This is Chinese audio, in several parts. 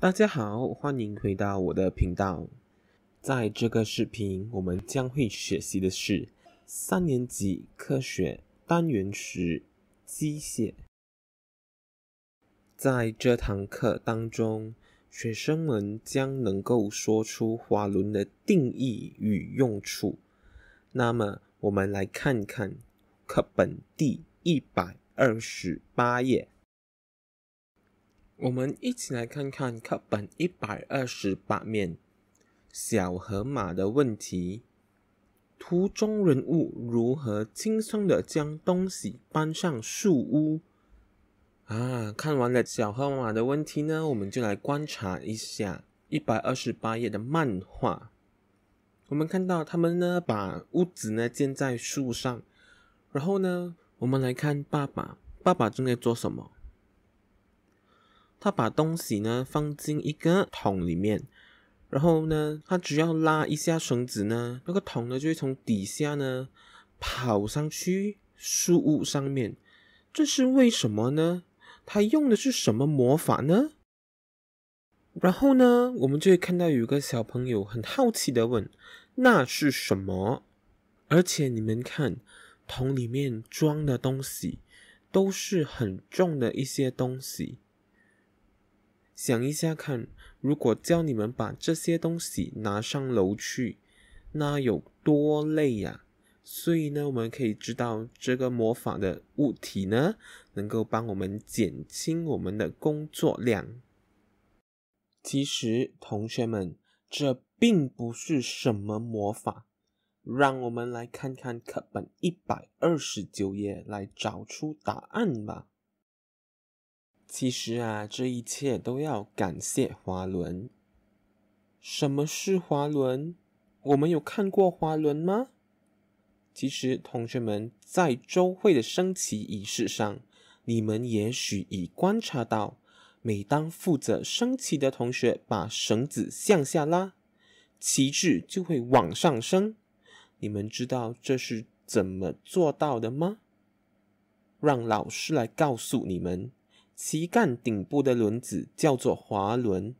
大家好，欢迎回到我的频道。在这个视频，我们将会学习的是三年级科学单元十机械。在这堂课当中，学生们将能够说出滑轮的定义与用处。那么，我们来看看课本第一百二十八页。我们一起来看看课本一百二十八面小河马的问题。图中人物如何轻松的将东西搬上树屋？啊，看完了小河马的问题呢，我们就来观察一下一百二十八页的漫画。我们看到他们呢，把屋子呢建在树上。然后呢，我们来看爸爸，爸爸正在做什么？他把东西呢放进一个桶里面，然后呢，他只要拉一下绳子呢，那个桶呢就会从底下呢跑上去树屋上面。这是为什么呢？他用的是什么魔法呢？然后呢，我们就会看到有一个小朋友很好奇的问：“那是什么？”而且你们看，桶里面装的东西都是很重的一些东西。想一下看，如果叫你们把这些东西拿上楼去，那有多累呀？所以呢，我们可以知道这个魔法的物体呢，能够帮我们减轻我们的工作量。其实，同学们，这并不是什么魔法。让我们来看看课本一百二十九页，来找出答案吧。其实啊，这一切都要感谢滑轮。什么是滑轮？我们有看过滑轮吗？其实，同学们在周会的升旗仪式上，你们也许已观察到，每当负责升旗的同学把绳子向下拉，旗帜就会往上升。你们知道这是怎么做到的吗？让老师来告诉你们。旗杆顶部的轮子叫做滑轮，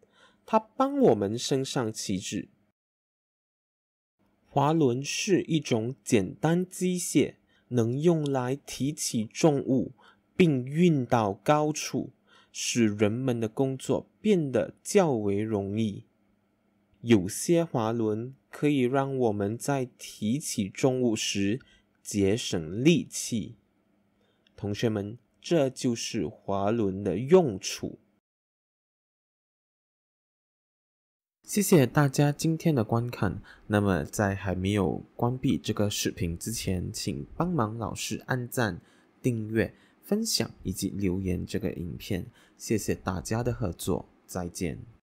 它帮我们升上旗帜。滑轮是一种简单机械，能用来提起重物并运到高处，使人们的工作变得较为容易。有些滑轮可以让我们在提起重物时节省力气。同学们。这就是滑轮的用处。谢谢大家今天的观看。那么，在还没有关闭这个视频之前，请帮忙老师按赞、订阅、分享以及留言这个影片。谢谢大家的合作，再见。